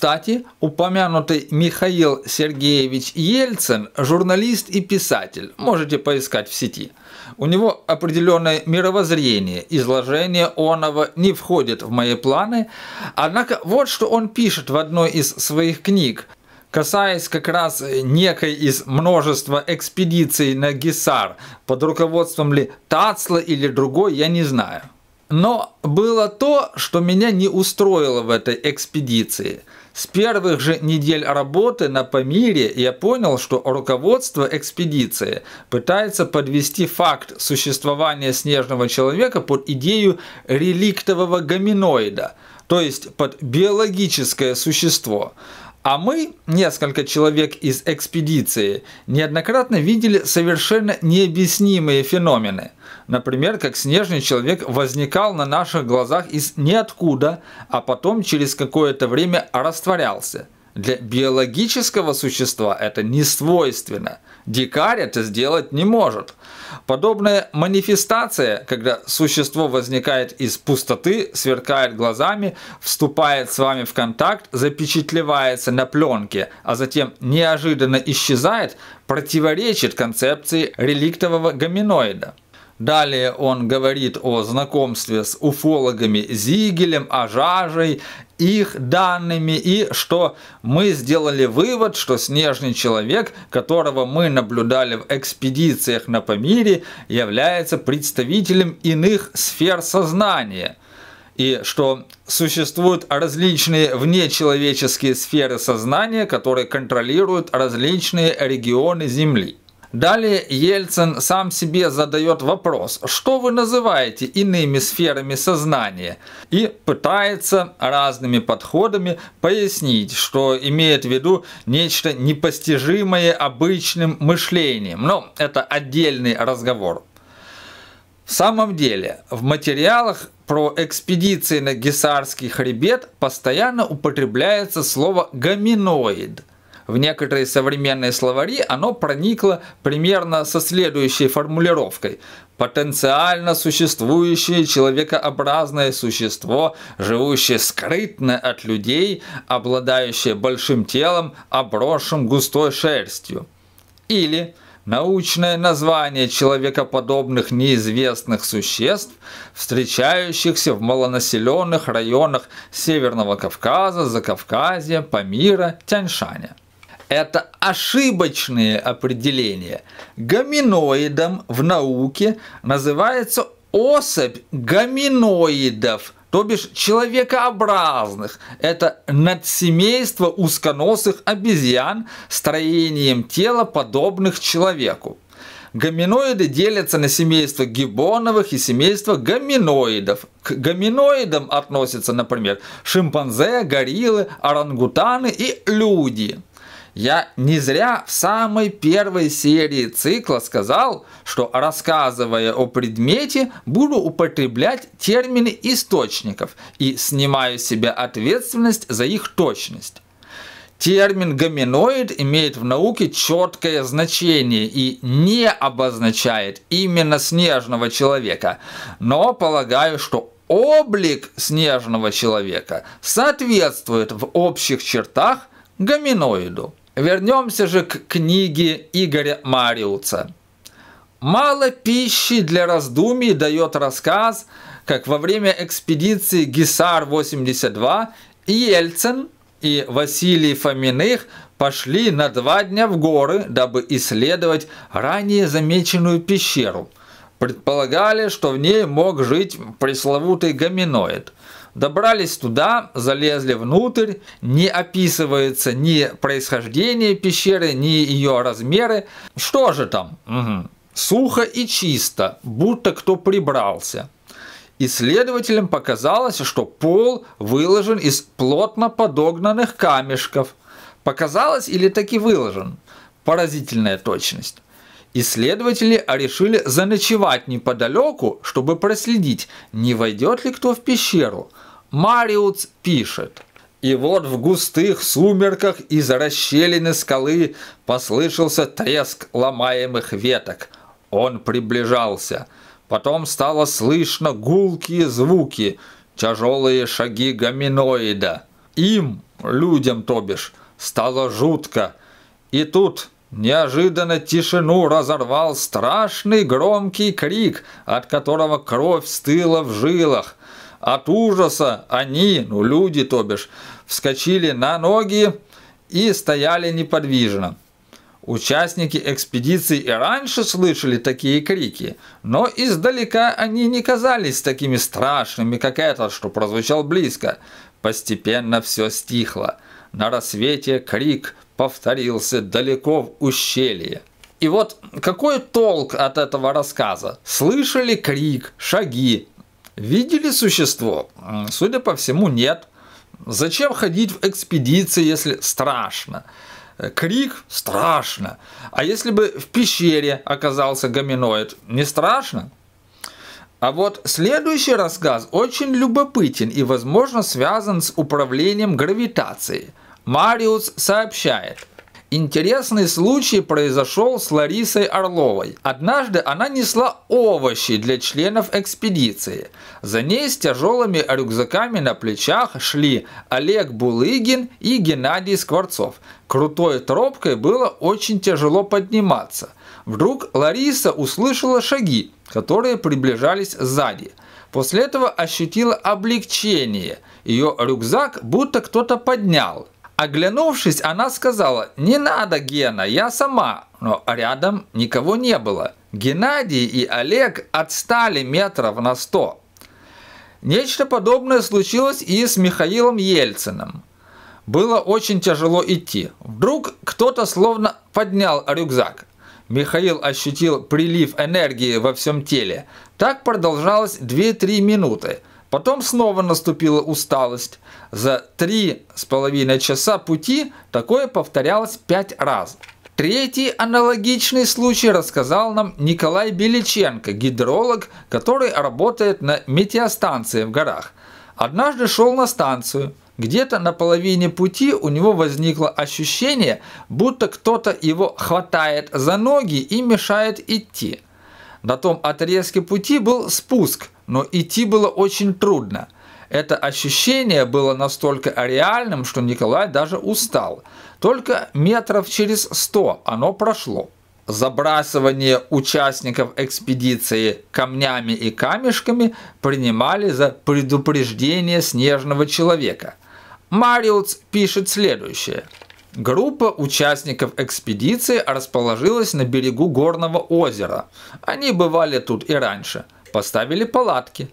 Кстати, упомянутый Михаил Сергеевич Ельцин – журналист и писатель, можете поискать в сети. У него определенное мировоззрение, изложение оного не входит в мои планы, однако вот что он пишет в одной из своих книг, касаясь как раз некой из множества экспедиций на Гисар, под руководством ли Тацла или другой, я не знаю. Но было то, что меня не устроило в этой экспедиции – с первых же недель работы на Памире я понял, что руководство экспедиции пытается подвести факт существования снежного человека под идею реликтового гоминоида, то есть под биологическое существо – а мы, несколько человек из экспедиции, неоднократно видели совершенно необъяснимые феномены. Например, как снежный человек возникал на наших глазах из ниоткуда, а потом через какое-то время растворялся. Для биологического существа это не свойственно. Дикарь это сделать не может – Подобная манифестация, когда существо возникает из пустоты, сверкает глазами, вступает с вами в контакт, запечатлевается на пленке, а затем неожиданно исчезает, противоречит концепции реликтового гоминоида. Далее он говорит о знакомстве с уфологами Зигелем, Ажажей, их данными, и что мы сделали вывод, что снежный человек, которого мы наблюдали в экспедициях на Памире, является представителем иных сфер сознания – и что существуют различные внечеловеческие сферы сознания, которые контролируют различные регионы Земли. Далее Ельцин сам себе задает вопрос, что вы называете иными сферами сознания, и пытается разными подходами пояснить, что имеет в виду нечто непостижимое обычным мышлением. Но это отдельный разговор. В самом деле, в материалах про экспедиции на Гесарский хребет постоянно употребляется слово «гоминоид», в некоторые современные словари оно проникло примерно со следующей формулировкой. Потенциально существующее человекообразное существо, живущее скрытно от людей, обладающее большим телом, обросшим густой шерстью. Или научное название человекоподобных неизвестных существ, встречающихся в малонаселенных районах Северного Кавказа, Закавказья, Памира, Тяньшаня. Это ошибочные определения. Гоминоидом в науке называется особь гоминоидов, то бишь человекообразных. Это надсемейство узконосых обезьян строением тела, подобных человеку. Гоминоиды делятся на семейство гибоновых и семейство гоминоидов. К гоминоидам относятся, например, шимпанзе, гориллы, орангутаны и люди. Я не зря в самой первой серии цикла сказал, что рассказывая о предмете, буду употреблять термины источников и снимаю с себя ответственность за их точность. Термин гоминоид имеет в науке четкое значение и не обозначает именно снежного человека, но полагаю, что облик снежного человека соответствует в общих чертах гоминоиду. Вернемся же к книге Игоря Мариуца. Мало пищи для раздумий дает рассказ, как во время экспедиции Гисар-82 Ельцин и Василий Фоминых пошли на два дня в горы, дабы исследовать ранее замеченную пещеру. Предполагали, что в ней мог жить пресловутый гоминоид – Добрались туда, залезли внутрь, не описывается ни происхождение пещеры, ни ее размеры. Что же там? Угу. Сухо и чисто, будто кто прибрался. Исследователям показалось, что пол выложен из плотно подогнанных камешков. Показалось или таки выложен? Поразительная точность. Исследователи решили заночевать неподалеку, чтобы проследить, не войдет ли кто в пещеру. Мариус пишет. И вот в густых сумерках из расщелины скалы послышался треск ломаемых веток. Он приближался. Потом стало слышно гулкие звуки, тяжелые шаги гоминоида. Им, людям то бишь, стало жутко. И тут Неожиданно тишину разорвал страшный громкий крик, от которого кровь стыла в жилах. От ужаса они, ну люди, то бишь, вскочили на ноги и стояли неподвижно. Участники экспедиции и раньше слышали такие крики, но издалека они не казались такими страшными, как этот, что прозвучал близко. Постепенно все стихло. На рассвете крик – повторился далеко в ущелье. И вот какой толк от этого рассказа? Слышали крик, шаги. Видели существо? Судя по всему, нет. Зачем ходить в экспедиции, если страшно? Крик страшно. А если бы в пещере оказался гоминоид, не страшно? А вот следующий рассказ очень любопытен и, возможно, связан с управлением гравитацией – Мариус сообщает, Интересный случай произошел с Ларисой Орловой. Однажды она несла овощи для членов экспедиции. За ней с тяжелыми рюкзаками на плечах шли Олег Булыгин и Геннадий Скворцов. Крутой тропкой было очень тяжело подниматься. Вдруг Лариса услышала шаги, которые приближались сзади. После этого ощутила облегчение. Ее рюкзак будто кто-то поднял. Оглянувшись, она сказала, «Не надо, Гена, я сама». Но рядом никого не было. Геннадий и Олег отстали метров на сто. Нечто подобное случилось и с Михаилом Ельциным. Было очень тяжело идти. Вдруг кто-то словно поднял рюкзак. Михаил ощутил прилив энергии во всем теле. Так продолжалось 2-3 минуты. Потом снова наступила усталость. За три с половиной часа пути такое повторялось пять раз. Третий аналогичный случай рассказал нам Николай Беличенко, гидролог, который работает на метеостанции в горах. Однажды шел на станцию. Где-то на половине пути у него возникло ощущение, будто кто-то его хватает за ноги и мешает идти – на том отрезке пути был спуск, но идти было очень трудно. Это ощущение было настолько реальным, что Николай даже устал. Только метров через сто оно прошло. Забрасывание участников экспедиции камнями и камешками принимали за предупреждение снежного человека. Мариус пишет следующее – Группа участников экспедиции расположилась на берегу горного озера. Они бывали тут и раньше. Поставили палатки.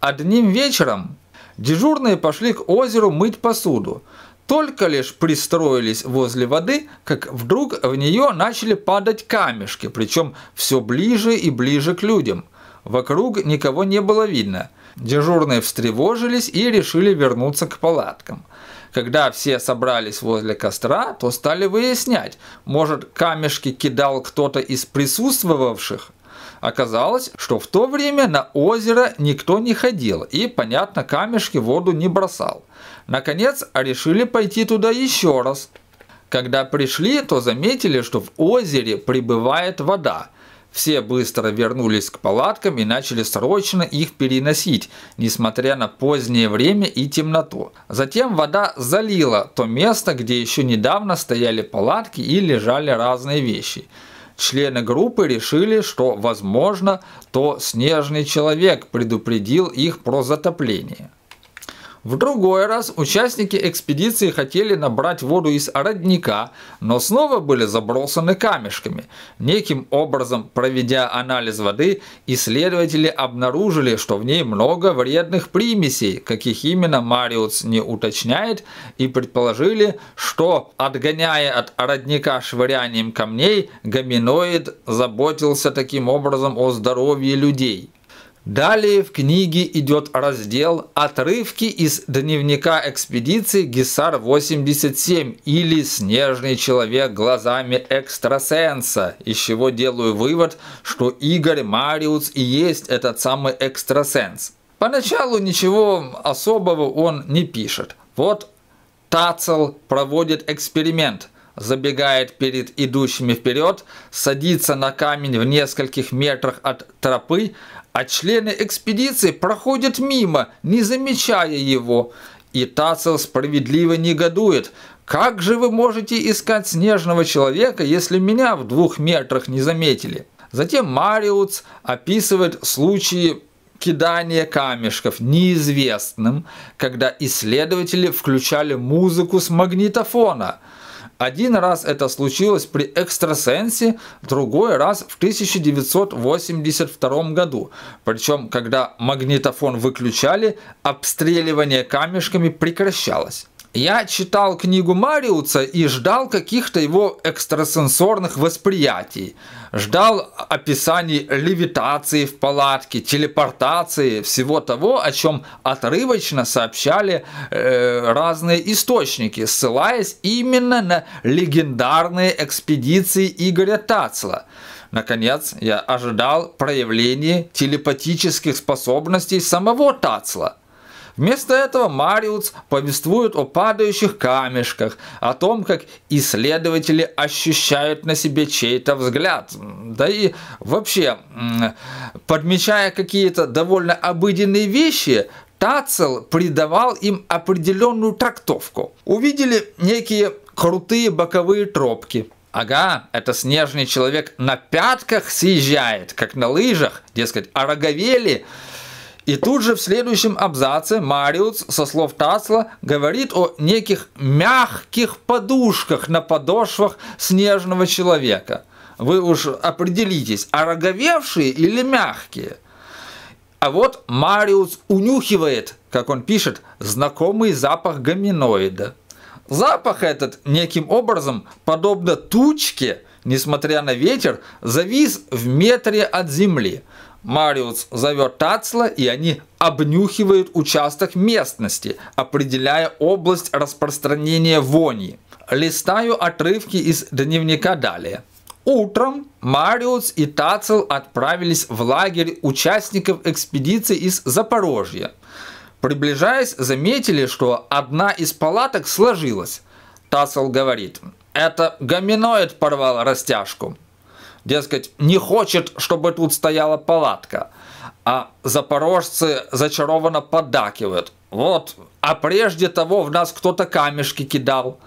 Одним вечером дежурные пошли к озеру мыть посуду. Только лишь пристроились возле воды, как вдруг в нее начали падать камешки, причем все ближе и ближе к людям. Вокруг никого не было видно. Дежурные встревожились и решили вернуться к палаткам – когда все собрались возле костра, то стали выяснять, может камешки кидал кто-то из присутствовавших. Оказалось, что в то время на озеро никто не ходил и, понятно, камешки в воду не бросал. Наконец, решили пойти туда еще раз. Когда пришли, то заметили, что в озере прибывает вода – все быстро вернулись к палаткам и начали срочно их переносить, несмотря на позднее время и темноту. Затем вода залила то место, где еще недавно стояли палатки и лежали разные вещи. Члены группы решили, что, возможно, то снежный человек предупредил их про затопление. В другой раз участники экспедиции хотели набрать воду из родника, но снова были забросаны камешками. Неким образом, проведя анализ воды, исследователи обнаружили, что в ней много вредных примесей, каких именно Мариус не уточняет, и предположили, что, отгоняя от родника швырянием камней, гоминоид заботился таким образом о здоровье людей. Далее в книге идет раздел «Отрывки из дневника экспедиции Гисар-87» или «Снежный человек глазами экстрасенса», из чего делаю вывод, что Игорь Мариус и есть этот самый экстрасенс. Поначалу ничего особого он не пишет. Вот Тацел проводит эксперимент – забегает перед идущими вперед, садится на камень в нескольких метрах от тропы, а члены экспедиции проходят мимо, не замечая его. И Тацел справедливо негодует. «Как же вы можете искать снежного человека, если меня в двух метрах не заметили?» Затем Мариус описывает случаи кидания камешков неизвестным, когда исследователи включали музыку с магнитофона – один раз это случилось при экстрасенсе, другой раз в 1982 году. Причем, когда магнитофон выключали, обстреливание камешками прекращалось. Я читал книгу Мариуса и ждал каких-то его экстрасенсорных восприятий. Ждал описаний левитации в палатке, телепортации, всего того, о чем отрывочно сообщали э, разные источники, ссылаясь именно на легендарные экспедиции Игоря Тацла. Наконец, я ожидал проявления телепатических способностей самого Тацла. Вместо этого Мариуц повествует о падающих камешках, о том, как исследователи ощущают на себе чей-то взгляд. Да и вообще, подмечая какие-то довольно обыденные вещи, Тацел придавал им определенную трактовку. Увидели некие крутые боковые тропки. Ага, это снежный человек на пятках съезжает, как на лыжах, дескать, ороговели. А и тут же в следующем абзаце Мариус со слов Тасла говорит о неких мягких подушках на подошвах снежного человека. Вы уж определитесь, ороговевшие или мягкие. А вот Мариус унюхивает, как он пишет, знакомый запах гоминоида. Запах этот неким образом, подобно тучке, несмотря на ветер, завис в метре от земли – Мариус зовет Тацла, и они обнюхивают участок местности, определяя область распространения вони. Листаю отрывки из дневника далее. Утром Мариус и Тацел отправились в лагерь участников экспедиции из Запорожья. Приближаясь, заметили, что одна из палаток сложилась. Тацел говорит, это гоминоид порвал растяжку дескать, не хочет, чтобы тут стояла палатка. А запорожцы зачарованно поддакивают. Вот, а прежде того в нас кто-то камешки кидал.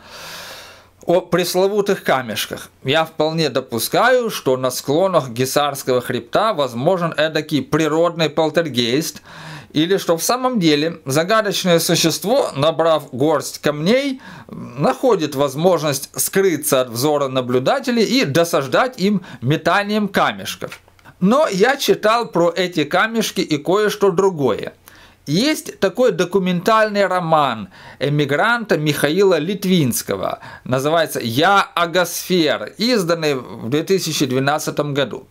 О пресловутых камешках. Я вполне допускаю, что на склонах Гесарского хребта возможен эдакий природный полтергейст – или что в самом деле загадочное существо, набрав горсть камней, находит возможность скрыться от взора наблюдателей и досаждать им метанием камешков. Но я читал про эти камешки и кое-что другое. Есть такой документальный роман эмигранта Михаила Литвинского, называется «Я агосфер», изданный в 2012 году.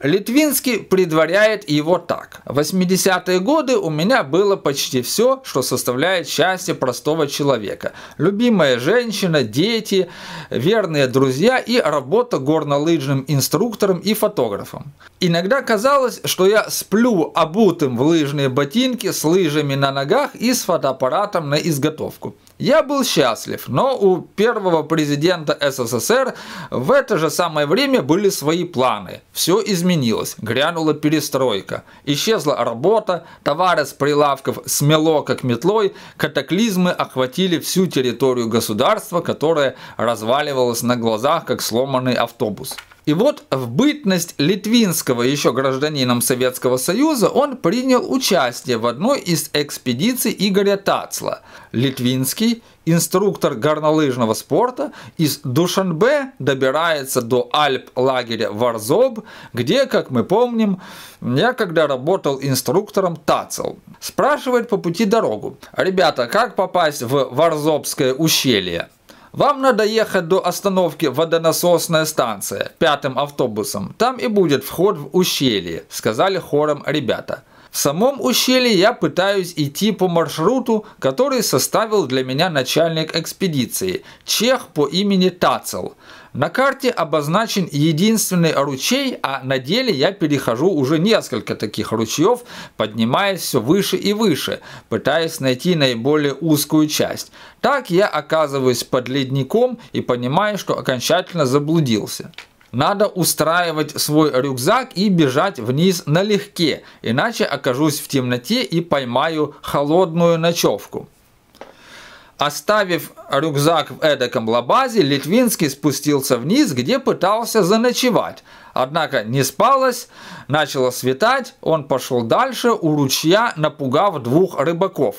Литвинский предваряет его так. В 80-е годы у меня было почти все, что составляет счастье простого человека. Любимая женщина, дети, верные друзья и работа горнолыжным инструктором и фотографом. Иногда казалось, что я сплю обутым в лыжные ботинки с лыжами на ногах и с фотоаппаратом на изготовку. Я был счастлив, но у первого президента СССР в это же самое время были свои планы. Все изменилось, грянула перестройка. Исчезла работа, товары с прилавков смело как метлой, катаклизмы охватили всю территорию государства, которое разваливалось на глазах, как сломанный автобус. И вот в бытность литвинского еще гражданином Советского Союза он принял участие в одной из экспедиций Игоря Тацла. Литвинский, инструктор горнолыжного спорта, из Душанбе добирается до Альп-лагеря Варзоб, где, как мы помним, я когда работал инструктором Тацел. Спрашивает по пути дорогу. «Ребята, как попасть в Варзобское ущелье?» Вам надо ехать до остановки водонасосная станция, пятым автобусом. Там и будет вход в ущелье, сказали хором ребята. В самом ущелье я пытаюсь идти по маршруту, который составил для меня начальник экспедиции, чех по имени Тацел. На карте обозначен единственный ручей, а на деле я перехожу уже несколько таких ручьев, поднимаясь все выше и выше, пытаясь найти наиболее узкую часть. Так я оказываюсь под ледником и понимаю, что окончательно заблудился. Надо устраивать свой рюкзак и бежать вниз налегке, иначе окажусь в темноте и поймаю холодную ночевку. Оставив рюкзак в эдаком лабазе, Литвинский спустился вниз, где пытался заночевать. Однако не спалось, начало светать, он пошел дальше у ручья, напугав двух рыбаков.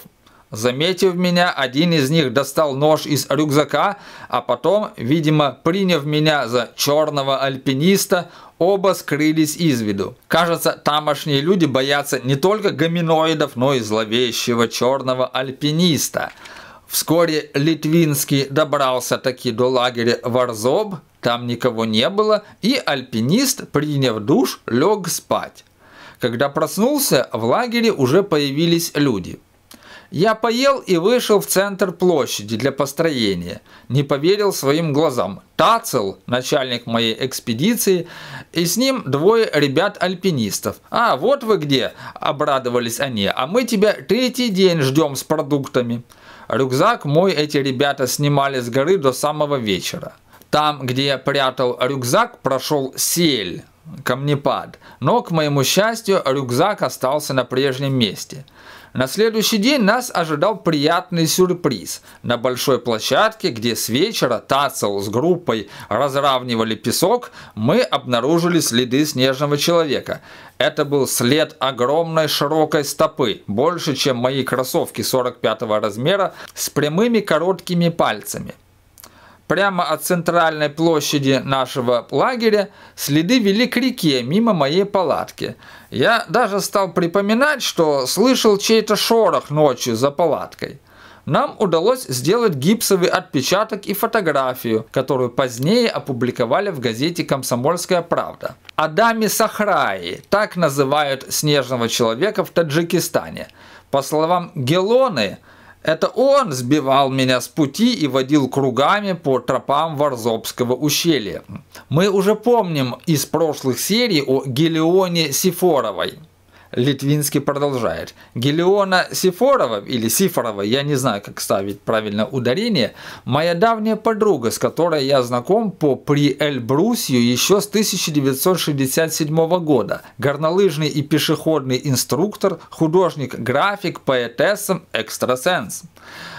Заметив меня, один из них достал нож из рюкзака, а потом, видимо, приняв меня за черного альпиниста, оба скрылись из виду. Кажется, тамошние люди боятся не только гоминоидов, но и зловещего черного альпиниста. Вскоре Литвинский добрался таки до лагеря Варзоб, там никого не было, и альпинист, приняв душ, лег спать. Когда проснулся, в лагере уже появились люди. Я поел и вышел в центр площади для построения. Не поверил своим глазам. Тацел, начальник моей экспедиции, и с ним двое ребят-альпинистов. «А, вот вы где!» – обрадовались они. «А мы тебя третий день ждем с продуктами». Рюкзак мой эти ребята снимали с горы до самого вечера. Там, где я прятал рюкзак, прошел сель, камнепад. Но, к моему счастью, рюкзак остался на прежнем месте. На следующий день нас ожидал приятный сюрприз. На большой площадке, где с вечера Тацел с группой разравнивали песок, мы обнаружили следы снежного человека. Это был след огромной широкой стопы, больше, чем мои кроссовки 45 размера, с прямыми короткими пальцами. Прямо от центральной площади нашего лагеря следы вели к реке мимо моей палатки. Я даже стал припоминать, что слышал чей-то шорох ночью за палаткой. Нам удалось сделать гипсовый отпечаток и фотографию, которую позднее опубликовали в газете «Комсомольская правда». Адами Сахраи – так называют снежного человека в Таджикистане. По словам Гелоны – это он сбивал меня с пути и водил кругами по тропам Варзобского ущелья. Мы уже помним из прошлых серий о Гелионе Сифоровой – Литвинский продолжает. Гелиона Сифорова, или Сифорова, я не знаю, как ставить правильно ударение, моя давняя подруга, с которой я знаком по при Эльбрусью еще с 1967 года. Горнолыжный и пешеходный инструктор, художник, график, поэтесса, экстрасенс.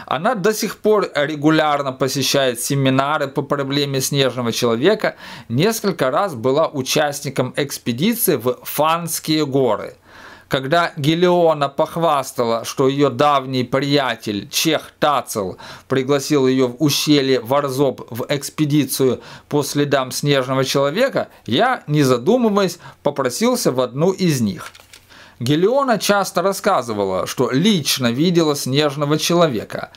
Она до сих пор регулярно посещает семинары по проблеме снежного человека, несколько раз была участником экспедиции в Фанские горы – когда Гелиона похвастала, что ее давний приятель Чех Тацел пригласил ее в ущелье Варзоб в экспедицию по следам снежного человека, я, не задумываясь, попросился в одну из них. Гелиона часто рассказывала, что лично видела снежного человека,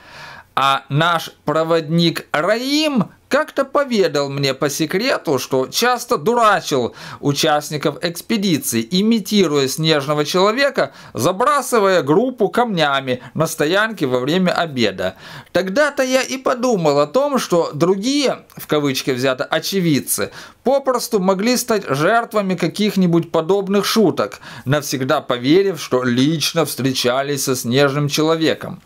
а наш проводник Раим как-то поведал мне по секрету, что часто дурачил участников экспедиции, имитируя снежного человека, забрасывая группу камнями на стоянке во время обеда. Тогда-то я и подумал о том, что другие, в кавычки взято, очевидцы, попросту могли стать жертвами каких-нибудь подобных шуток, навсегда поверив, что лично встречались со снежным человеком.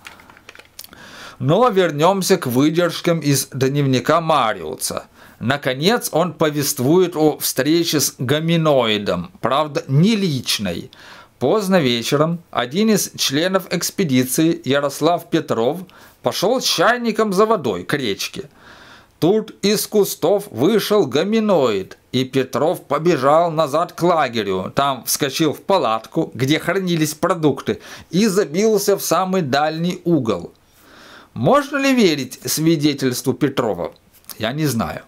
Но вернемся к выдержкам из дневника Мариуса. Наконец он повествует о встрече с гоминоидом, правда не личной. Поздно вечером один из членов экспедиции Ярослав Петров пошел с чайником за водой к речке. Тут из кустов вышел гоминоид, и Петров побежал назад к лагерю. Там вскочил в палатку, где хранились продукты, и забился в самый дальний угол – можно ли верить свидетельству Петрова? Я не знаю.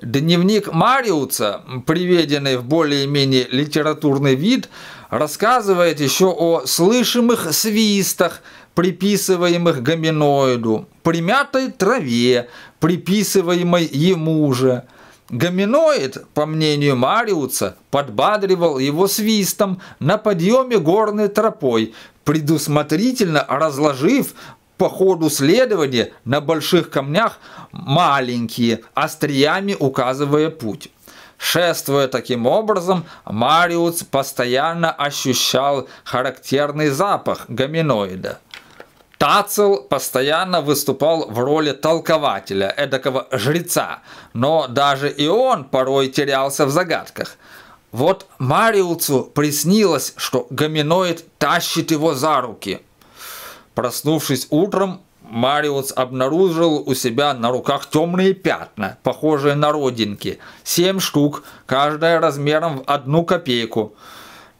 Дневник Мариуца, приведенный в более-менее литературный вид, рассказывает еще о слышимых свистах, приписываемых гоминоиду, примятой траве, приписываемой ему же. Гоминоид, по мнению Мариуца, подбадривал его свистом на подъеме горной тропой, предусмотрительно разложив по ходу следования на больших камнях маленькие, остриями указывая путь. Шествуя таким образом, Мариус постоянно ощущал характерный запах гоминоида. Тацел постоянно выступал в роли толкователя, эдакого жреца, но даже и он порой терялся в загадках. Вот Мариуцу приснилось, что гоминоид тащит его за руки – Проснувшись утром, Мариус обнаружил у себя на руках темные пятна, похожие на родинки. Семь штук, каждая размером в одну копейку.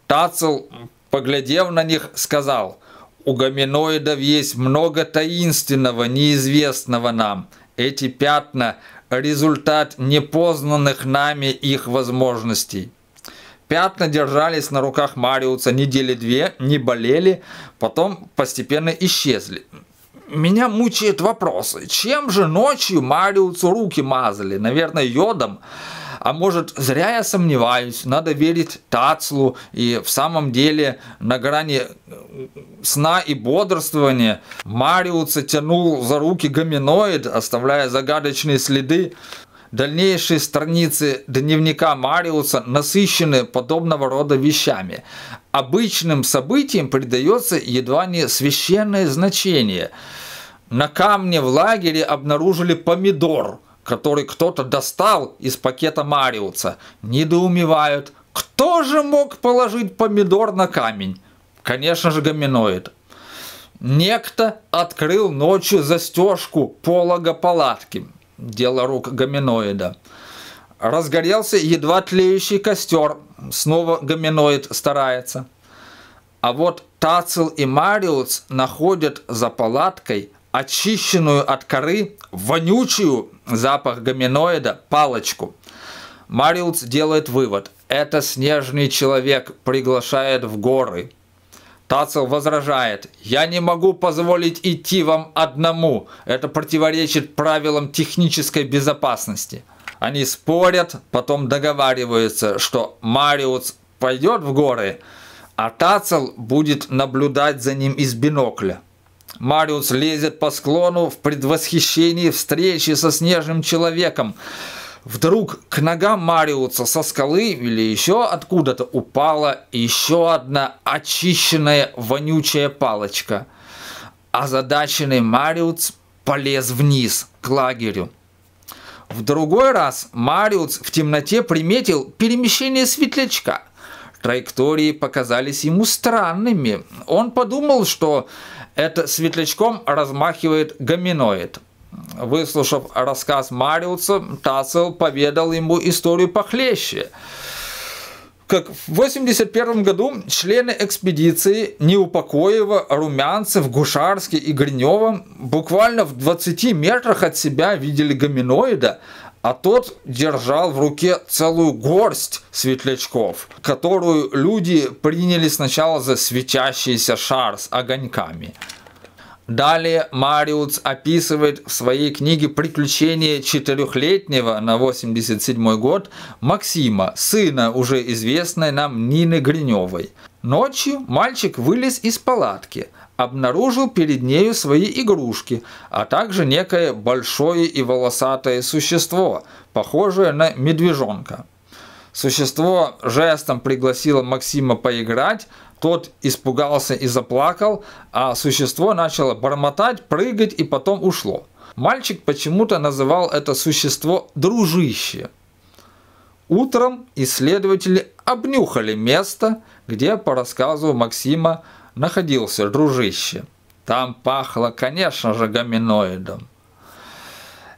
Тацел, поглядев на них, сказал, «У гоминоидов есть много таинственного, неизвестного нам. Эти пятна – результат непознанных нами их возможностей». Пятна держались на руках Мариуса недели две, не болели, потом постепенно исчезли. Меня мучает вопрос, чем же ночью Мариуцу руки мазали? Наверное, йодом? А может, зря я сомневаюсь, надо верить Тацлу и в самом деле на грани э, сна и бодрствования Мариуца тянул за руки гоминоид, оставляя загадочные следы. Дальнейшие страницы дневника Мариуса насыщены подобного рода вещами. Обычным событиям придается едва не священное значение. На камне в лагере обнаружили помидор, который кто-то достал из пакета Мариуса. Недоумевают, кто же мог положить помидор на камень? Конечно же, гоминоид. Некто открыл ночью застежку полога палатки дело рук гоминоида. Разгорелся едва тлеющий костер, снова гоминоид старается. А вот Тацил и Мариус находят за палаткой очищенную от коры, вонючую запах гоминоида палочку. Мариус делает вывод. Это снежный человек приглашает в горы – Тацел возражает, «Я не могу позволить идти вам одному. Это противоречит правилам технической безопасности». Они спорят, потом договариваются, что Мариус пойдет в горы, а Тацел будет наблюдать за ним из бинокля. Мариус лезет по склону в предвосхищении встречи со снежным человеком – Вдруг к ногам Мариуса со скалы или еще откуда-то упала еще одна очищенная вонючая палочка. Озадаченный Мариус полез вниз к лагерю. В другой раз Мариус в темноте приметил перемещение светлячка. Траектории показались ему странными. Он подумал, что это светлячком размахивает гоминоид – Выслушав рассказ Мариуса, Тассел поведал ему историю похлеще. Как в 1981 году члены экспедиции Неупокоева, Румянцев, Гушарский и Гринева буквально в 20 метрах от себя видели гоминоида, а тот держал в руке целую горсть светлячков, которую люди приняли сначала за светящийся шар с огоньками – Далее Мариус описывает в своей книге «Приключения четырехлетнего» на 87 год Максима, сына уже известной нам Нины Гриневой. Ночью мальчик вылез из палатки, обнаружил перед нею свои игрушки, а также некое большое и волосатое существо, похожее на медвежонка. Существо жестом пригласило Максима поиграть, тот испугался и заплакал, а существо начало бормотать, прыгать и потом ушло. Мальчик почему-то называл это существо «дружище». Утром исследователи обнюхали место, где, по рассказу Максима, находился дружище. Там пахло, конечно же, гоминоидом.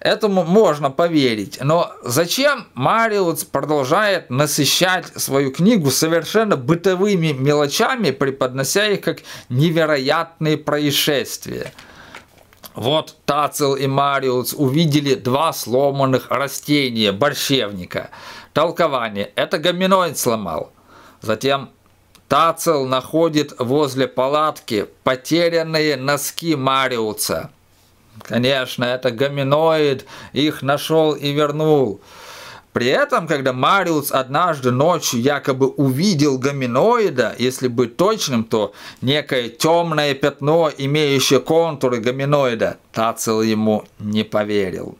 Этому можно поверить. Но зачем Мариус продолжает насыщать свою книгу совершенно бытовыми мелочами, преподнося их как невероятные происшествия? Вот Тацел и Мариус увидели два сломанных растения борщевника. Толкование. Это гоминоид сломал. Затем Тацел находит возле палатки потерянные носки Мариуса – Конечно, это гоминоид их нашел и вернул. При этом, когда Мариус однажды ночью якобы увидел гоминоида, если быть точным, то некое темное пятно, имеющее контуры гоминоида, Тацел ему не поверил.